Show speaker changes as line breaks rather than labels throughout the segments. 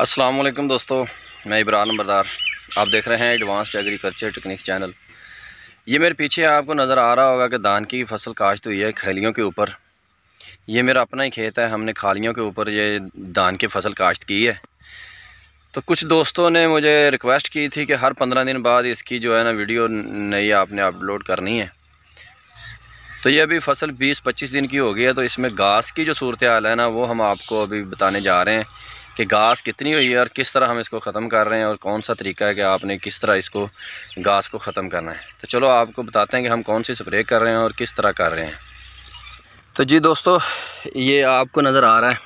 असलम दोस्तों मैं इब्रान नंबरदार आप देख रहे हैं एडवांस्ड एग्रीकल्चर टेक्निक चैनल ये मेरे पीछे आपको नज़र आ रहा होगा कि धान की फसल काश्त तो हुई है खैलियों के ऊपर ये मेरा अपना ही खेत है हमने खालियों के ऊपर ये धान की फसल काश्त की है तो कुछ दोस्तों ने मुझे रिक्वेस्ट की थी कि हर पंद्रह दिन बाद इसकी जो है ना वीडियो नई आपने अपलोड करनी है तो ये अभी फसल 20-25 दिन की हो गई है तो इसमें घास की जो सूरत हाल है ना वो हम आपको अभी बताने जा रहे हैं कि घास कितनी हुई है और किस तरह हम इसको ख़त्म कर रहे हैं और कौन सा तरीका है कि आपने किस तरह इसको घास को ख़त्म करना है तो चलो आपको बताते हैं कि हम कौन सी स्प्रे कर रहे हैं और किस तरह कर रहे हैं तो जी दोस्तों ये आपको नज़र आ रहा है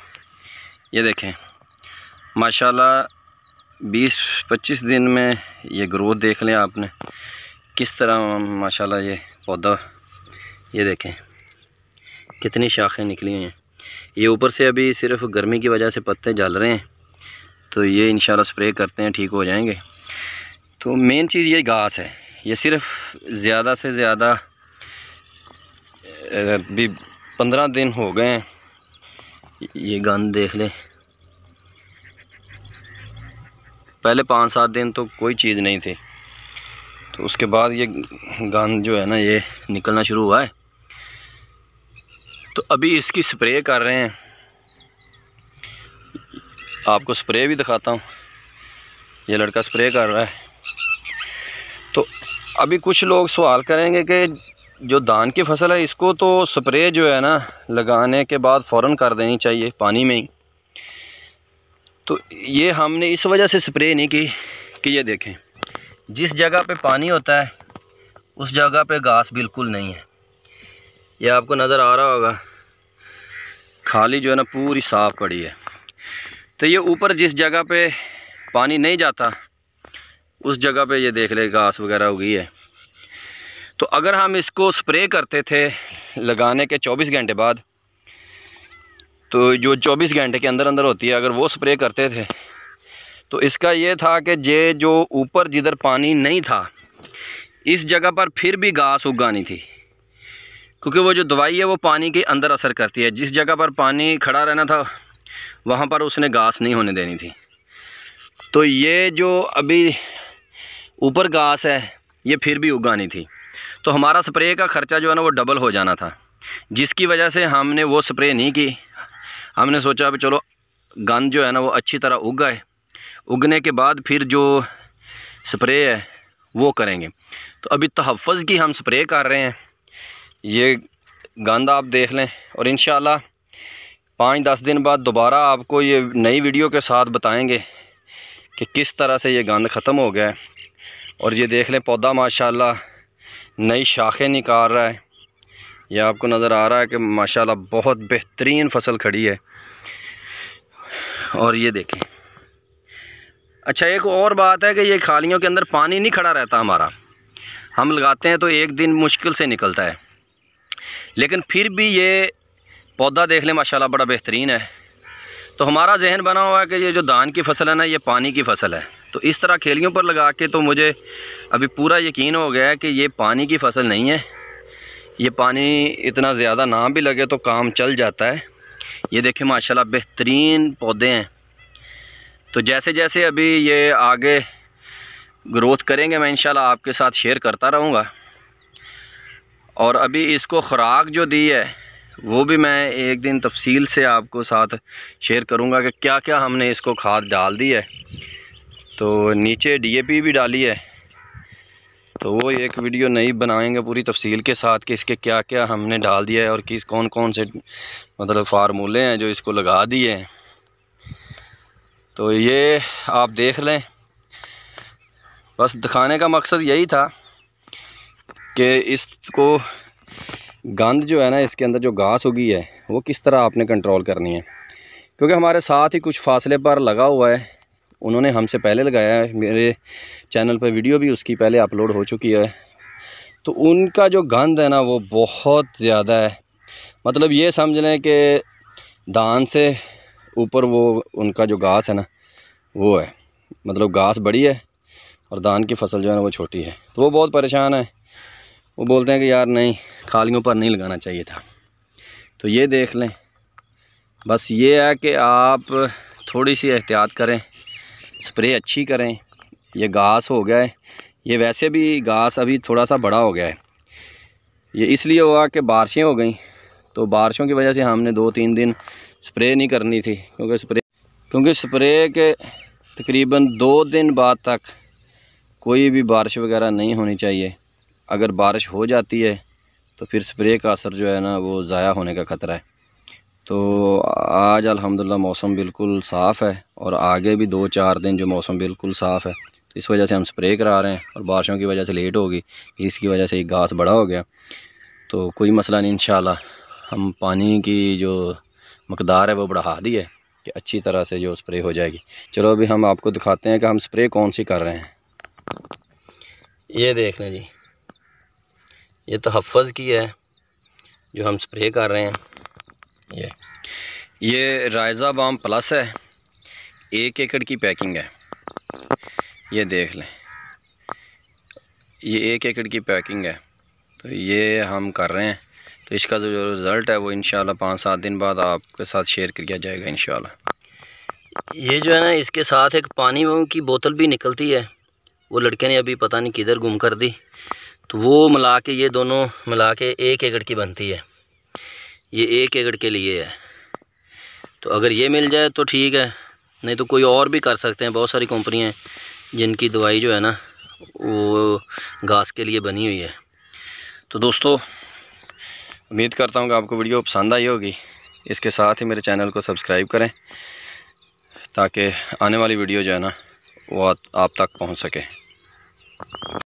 ये देखें माशाल्लाह 20-25 दिन में ये ग्रोथ देख लें आपने किस तरह माशाल्लाह ये पौधा ये देखें कितनी शाखें निकली हुई हैं ये ऊपर से अभी सिर्फ गर्मी की वजह से पत्ते जल रहे हैं तो ये इन स्प्रे करते हैं ठीक हो जाएंगे तो मेन चीज़ ये घास है ये सिर्फ ज़्यादा से ज़्यादा भी पंद्रह दिन हो गए हैं ये गंद देख लें पहले पाँच सात दिन तो कोई चीज़ नहीं थी तो उसके बाद ये गंद जो है ना ये निकलना शुरू हुआ है तो अभी इसकी स्प्रे कर रहे हैं आपको स्प्रे भी दिखाता हूँ ये लड़का स्प्रे कर रहा है तो अभी कुछ लोग सवाल करेंगे कि जो धान की फसल है इसको तो स्प्रे जो है ना लगाने के बाद फ़ौर कर देनी चाहिए पानी में ही तो ये हमने इस वजह से स्प्रे नहीं की कि ये देखें जिस जगह पे पानी होता है उस जगह पे घास बिल्कुल नहीं है ये आपको नज़र आ रहा होगा खाली जो है ना पूरी साफ पड़ी है तो ये ऊपर जिस जगह पे पानी नहीं जाता उस जगह पे ये देख ले घास वगैरह उगी है तो अगर हम इसको स्प्रे करते थे लगाने के 24 घंटे बाद तो जो 24 घंटे के अंदर अंदर होती है अगर वो स्प्रे करते थे तो इसका ये था कि ये जो ऊपर जिधर पानी नहीं था इस जगह पर फिर भी घास उगानी थी क्योंकि वो जो दवाई है वो पानी के अंदर असर करती है जिस जगह पर पानी खड़ा रहना था वहाँ पर उसने घास नहीं होने देनी थी तो ये जो अभी ऊपर घास है ये फिर भी उगानी थी तो हमारा स्प्रे का ख़र्चा जो है ना वो डबल हो जाना था जिसकी वजह से हमने वो स्प्रे नहीं की हमने सोचा अभी चलो गंद जो है ना वो अच्छी तरह उग गए उगने के बाद फिर जो स्प्रे है वो करेंगे तो अभी तहफ़ की हम स्प्रे कर रहे हैं ये गंद आप देख लें और इन पाँच दस दिन बाद दोबारा आपको ये नई वीडियो के साथ बताएंगे कि किस तरह से ये गंद ख़त्म हो गया है और ये देख लें पौधा माशाल्लाह नई शाखें निकाल रहा है ये आपको नज़र आ रहा है कि माशाल्लाह बहुत बेहतरीन फसल खड़ी है और ये देखें अच्छा एक और बात है कि ये खालियों के अंदर पानी नहीं खड़ा रहता हमारा हम लगाते हैं तो एक दिन मुश्किल से निकलता है लेकिन फिर भी ये पौधा देख लें माशाल्लाह बड़ा बेहतरीन है तो हमारा जहन बना हुआ है कि ये जो धान की फसल है ना ये पानी की फसल है तो इस तरह खेलियों पर लगा के तो मुझे अभी पूरा यकीन हो गया है कि ये पानी की फसल नहीं है ये पानी इतना ज़्यादा ना भी लगे तो काम चल जाता है ये देखें माशाल्लाह बेहतरीन पौधे हैं तो जैसे जैसे अभी ये आगे ग्रोथ करेंगे मैं इंशाल्लाह आपके साथ शेयर करता रहूँगा और अभी इसको ख़ुराक जो दी है वो भी मैं एक दिन तफसील से आपको साथ शेयर करूँगा कि क्या क्या हमने इसको खाद डाल दी है तो नीचे डीएपी भी डाली है तो वो एक वीडियो नई बनाएंगे पूरी तफसील के साथ कि इसके क्या क्या हमने डाल दिया है और किस कौन कौन से मतलब फार्मूले हैं जो इसको लगा दिए हैं तो ये आप देख लें बस दिखाने का मकसद यही था कि इसको गंद जो है ना इसके अंदर जो घास होगी है वो किस तरह आपने कंट्रोल करनी है क्योंकि हमारे साथ ही कुछ फासले पर लगा हुआ है उन्होंने हमसे पहले लगाया है मेरे चैनल पर वीडियो भी उसकी पहले अपलोड हो चुकी है तो उनका जो गंद है ना वो बहुत ज़्यादा है मतलब ये समझ लें कि धान से ऊपर वो उनका जो घास है ना वो है मतलब घास बड़ी है और धान की फसल जो है ना वो छोटी है तो वो बहुत परेशान है वो बोलते हैं कि यार नहीं खालियों पर नहीं लगाना चाहिए था तो ये देख लें बस ये है कि आप थोड़ी सी एहतियात करें स्प्रे अच्छी करें ये घास हो गया है ये वैसे भी घास अभी थोड़ा सा बड़ा हो गया है ये इसलिए हुआ कि बारिशें हो गई तो बारिशों की वजह से हमने दो तीन दिन स्प्रे नहीं करनी थी क्योंकि स्प्रे क्योंकि स्प्रे के तकरीबन दो दिन बाद तक कोई भी बारिश वगैरह नहीं होनी चाहिए अगर बारिश हो जाती है तो फिर स्प्रे का असर जो है ना वो ज़ाया होने का ख़तरा है तो आज अल्हम्दुलिल्लाह मौसम बिल्कुल साफ़ है और आगे भी दो चार दिन जो मौसम बिल्कुल साफ़ है तो इस वजह से हम स्प्रे करा रहे हैं और बारिशों की वजह से लेट होगी इसकी वजह से घास बड़ा हो गया तो कोई मसला नहीं इन हम पानी की जो मकदार है वो बढ़ा दी है कि अच्छी तरह से जो स्प्रे हो जाएगी चलो अभी हम आपको दिखाते हैं कि हम स्प्रे कौन सी कर रहे हैं ये देख लें जी ये तहफ़ तो की है जो हम स्प्रे कर रहे हैं ये ये रायज़ा बाम प्लस है एक एकड़ की पैकिंग है ये देख लें ये एक एकड़ की पैकिंग है तो ये हम कर रहे हैं तो इसका जो रिज़ल्ट है वो इन पाँच सात दिन बाद आपके साथ शेयर किया जाएगा इन ये जो है ना इसके साथ एक पानी की बोतल भी निकलती है वो लड़के ने अभी पता नहीं किधर गुम कर दी तो वो मिला के ये दोनों मिला के एक एकड़ की बनती है ये एक एकड़ के लिए है तो अगर ये मिल जाए तो ठीक है नहीं तो कोई और भी कर सकते हैं बहुत सारी कंपनियाँ हैं जिनकी दवाई जो है ना वो घास के लिए बनी हुई है तो दोस्तों उम्मीद करता हूँ कि आपको वीडियो पसंद आई होगी इसके साथ ही मेरे चैनल को सब्सक्राइब करें ताकि आने वाली वीडियो जो है ना वो आप तक पहुँच सके